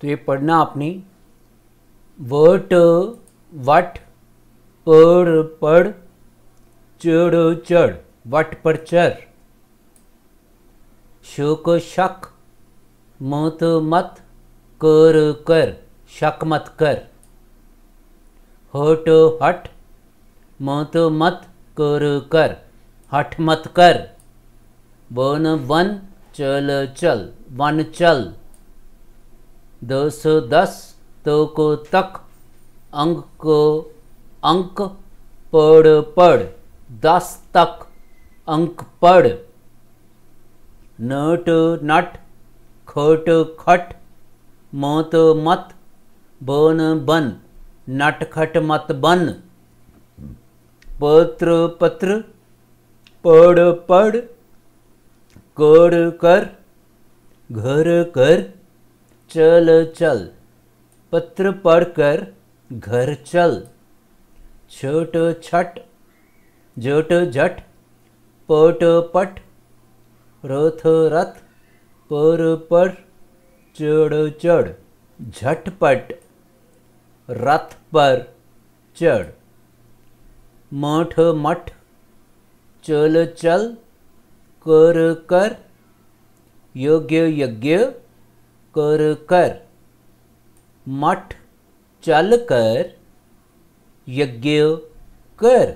तो ये पढ़ना आपने वट वट पर पढ़ चढ़ चढ़ वट पर चर शक शक मत मत कर कर शक मत कर हट हट मत मत कर कर हट मत कर वन वन चल चल वन चल 210 तो को तक अंक को अंक पढ़ पढ़ दस तक अंक पढ़ नट नट खोट खट मत मत बन बन नट खट मत बन पत्र पत्र पढ़ पढ़ कर घर कर चल चल पत्र पढ़कर घर चल छट छट जट झट पट पट रथ रथ पर पर चढ़ चढ़ झटपट रथ पर चढ़ मठ मठ चल चल कर कर योग्य यज्ञ कर कर मठ चल कर यज्ञ कर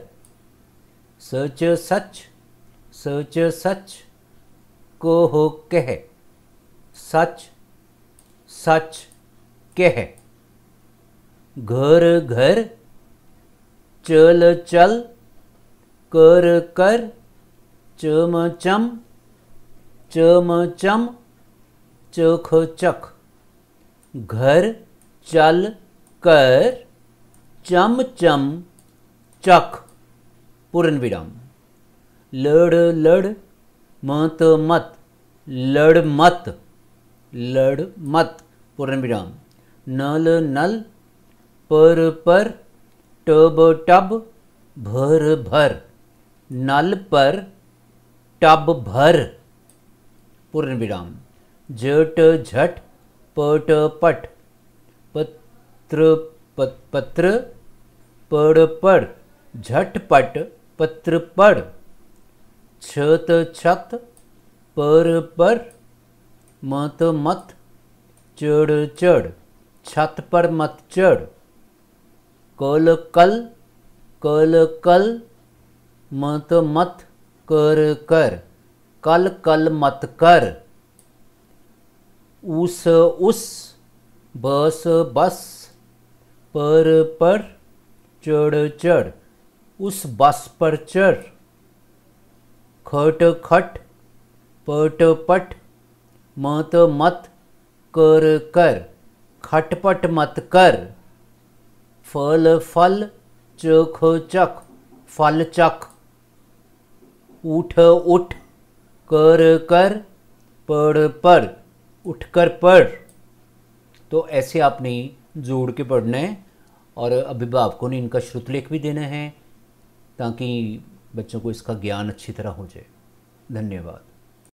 सच सच सच सच को हो कह सच सच कह घर घर चल चल कर कर चम चम चम चम चख घर चल कर चम चम चख पूर्ण विराम लड़ लड़ मत मत लड़ मत लड़ मत पूर्ण विराम नल नल पर पर टब टब भर भर नल पर टब भर पूर्ण विराम जट झट पट पट पत्र पत, पत्र पड़ पड़ पट पत्र पड़ छत छत पर पर मत मत चढ़ चढ़ छत पर मत चढ़ कल कल कल कल मत मत कर कर कल कल मत कर उस उस बस बस पर पर चढ़ चढ़ उस बस पर चढ़ खट खट पट पट मत मत कर कर खटपट मत कर फल फल चख चख फल चख उठ उठ कर कर पढ़ पढ़ उठकर पढ़ तो ऐसे आपने जोड़ के पढ़ना है और अभिभावकों ने इनका श्रुतलेख भी देना है ताकि बच्चों को इसका ज्ञान अच्छी तरह हो जाए धन्यवाद